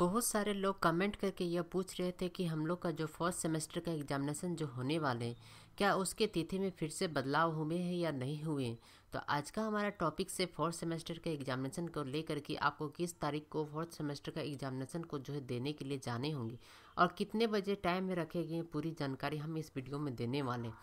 बहुत सारे लोग कमेंट करके यह पूछ रहे थे कि हम लोग का जो फर्स्ट सेमेस्टर का एग्जामिनेशन जो होने वाले क्या उसके तिथि में फिर से बदलाव हुए हैं या नहीं हुए तो आज का हमारा टॉपिक से फोर्थ सेमेस्टर के एग्जामिनेशन को लेकर के आपको किस तारीख को फोर्थ सेमेस्टर का एग्जामिनेशन को जो है देने के लिए जाने होंगे और कितने बजे टाइम में रखे गए पूरी जानकारी हम इस वीडियो में देने वाले हैं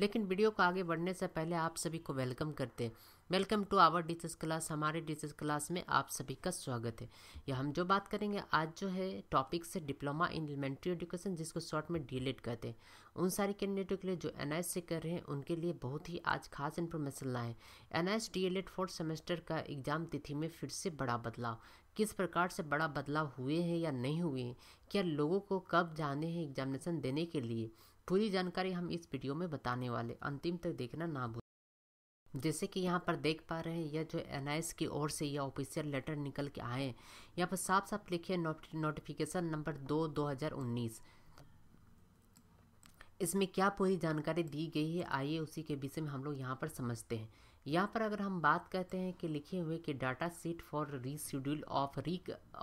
लेकिन वीडियो को आगे बढ़ने से पहले आप सभी को वेलकम करते हैं welcome to our discuss class हमारे डिसस क्लास में आप सभी का स्वागत है यह हम जो बात करेंगे आज जो है टॉपिक से डिप्लोमा इन एलिमेंट्री एजुकेशन जिसको शॉर्ट में डी कहते हैं उन सारे कैंडिडेटों के लिए जो एन से कर रहे हैं उनके लिए बहुत ही आज खास इन्फॉर्मेशन लाएँ N S D L fourth semester का एग्ज़ाम तिथि में फिर से बड़ा बदलाव किस प्रकार से बड़ा बदलाव हुए हैं या नहीं हुए क्या लोगों को कब जाने हैं एग्जामिनेशन देने के लिए पूरी जानकारी हम इस वीडियो में बताने वाले अंतिम तक देखना ना भूलें जैसे कि यहाँ पर देख पा रहे हैं यह जो एन की ओर से यह ऑफिशियल लेटर निकल के आए यहाँ पर साफ साफ लिखे नोटिफिकेशन नंबर दो दो हज़ार उन्नीस इसमें क्या पूरी जानकारी दी गई है आइए उसी के विषय में हम लोग यहाँ पर समझते हैं यहाँ पर अगर हम बात करते हैं कि लिखे हुए कि date sheet for reschedule of re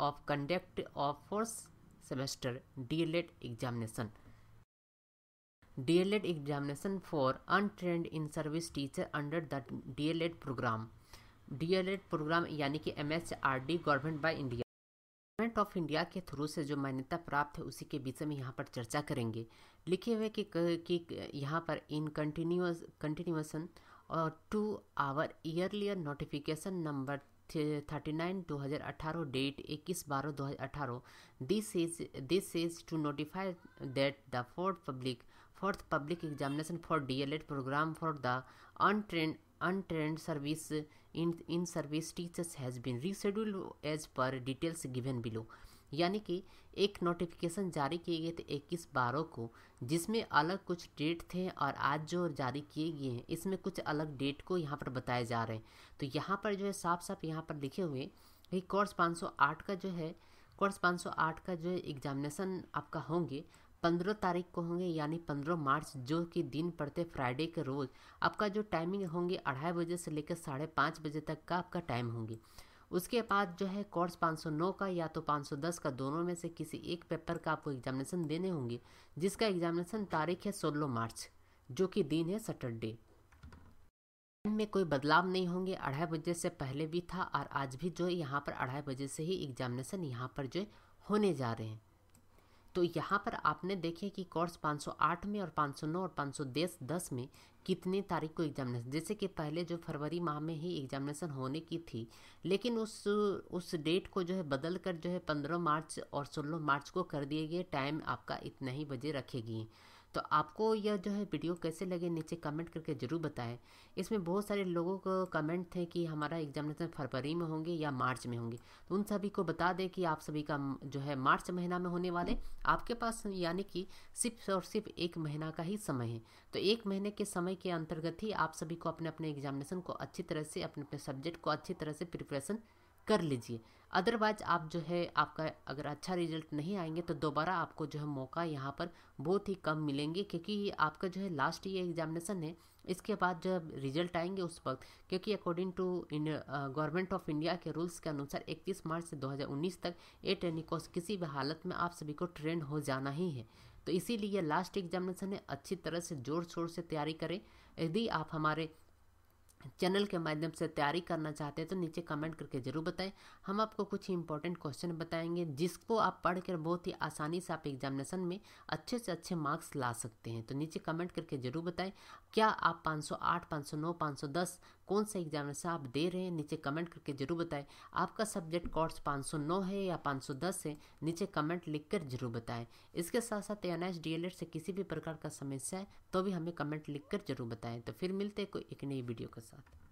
of conduct of fourth semester end examination D El Ed examination for untrained in service teacher under the D El Ed programme D El Ed programme यानी कि the government by India government of India के through से जो मान्यता प्राप्त है उसी के बीच में यहाँ पर चर्चा करेंगे लिखे हुए कि कि यहाँ पर इन कंटिन्यूस कंटिन्यूसन और to our earlier notification number thirty nine दो हज़ार अठारह डेट इक्कीस बारह दो हज़ार अठारह this is this is to notify that the fourth public fourth public examination for D El Ed programme for the untrained untrained service in in service teachers has been rescheduled as per details given below यानी कि एक notification जारी किए गए थे इक्कीस बारह को जिसमें अलग कुछ डेट थे और आज जो जारी किए गए हैं इसमें कुछ अलग डेट को यहाँ पर बताए जा रहे हैं तो यहाँ पर जो है साफ साफ यहाँ पर लिखे हुए कि कोर्स 508 का जो है कोर्स 508 का जो है एग्जामिनेशन आपका होंगे पंद्रह तारीख को होंगे यानी पंद्रह मार्च जो कि दिन पड़ते फ्राइडे के रोज़ आपका जो टाइमिंग होंगे अढ़ाई बजे से लेकर साढ़े पाँच बजे तक का आपका टाइम होंगे उसके बाद जो है कोर्स 509 का या तो 510 का दोनों में से किसी एक पेपर का आपको एग्जामिनेशन देने होंगे जिसका एग्जामिनेशन तारीख है सोलह मार्च जो कि दिन है सैटरडे टाइम में कोई बदलाव नहीं होंगे अढ़ाई बजे से पहले भी था और आज भी जो है यहाँ पर अढ़ाई बजे से ही एग्जामिनेशन यहाँ पर जो है होने जा रहे हैं तो यहाँ पर आपने देखे कि कोर्स 508 में और 509 और 510 में कितने तारीख को एग्जामिनेशन जैसे कि पहले जो फरवरी माह में ही एग्जामिनेशन होने की थी लेकिन उस उस डेट को जो है बदल कर जो है 15 मार्च और 16 मार्च को कर दिए गए टाइम आपका इतना ही बजे रखेगी तो आपको यह जो है वीडियो कैसे लगे नीचे कमेंट करके ज़रूर बताएं इसमें बहुत सारे लोगों को कमेंट थे कि हमारा एग्जामिनेशन फरवरी में होंगे या मार्च में होंगे तो उन सभी को बता दें कि आप सभी का जो है मार्च महीना में होने वाले आपके पास यानी कि सिर्फ और सिर्फ एक महीना का ही समय है तो एक महीने के समय के अंतर्गत ही आप सभी को अपने अपने एग्जामिनेशन को अच्छी तरह से अपने अपने सब्जेक्ट को अच्छी तरह से प्रिपरेशन कर लीजिए अदरवाइज आप जो है आपका अगर अच्छा रिजल्ट नहीं आएंगे तो दोबारा आपको जो है मौका यहाँ पर बहुत ही कम मिलेंगे क्योंकि आपका जो है लास्ट ये एग्जामिनेशन है इसके बाद जो रिजल्ट आएंगे उस वक्त क्योंकि according to government of India के रूल्स के अनुसार 31 मार्च से 2019 तक ए ट्रेनिंग कोर्स किसी भी हालत में आप सभी को ट्रेंड हो जाना ही है तो इसीलिए लास्ट एग्जामिनेशन है अच्छी तरह से जोर शोर से तैयारी करें यदि आप हमारे चैनल के माध्यम से तैयारी करना चाहते हैं तो नीचे कमेंट करके ज़रूर बताएं हम आपको कुछ इंपॉर्टेंट क्वेश्चन बताएंगे जिसको आप पढ़कर बहुत ही आसानी से आप एग्जामिनेशन में अच्छे से अच्छे मार्क्स ला सकते हैं तो नीचे कमेंट करके ज़रूर बताएं क्या आप 508, 509, 510 कौन सा एग्जामिनेशन आप दे रहे हैं नीचे कमेंट करके ज़रूर बताएं आपका सब्जेक्ट कोर्स पाँच है या पाँच है नीचे कमेंट लिख जरूर बताएं इसके साथ साथ एन एस से किसी भी प्रकार का समस्या है तो भी हमें कमेंट लिख जरूर बताएं तो फिर मिलते कोई एक नई वीडियो के साथ up.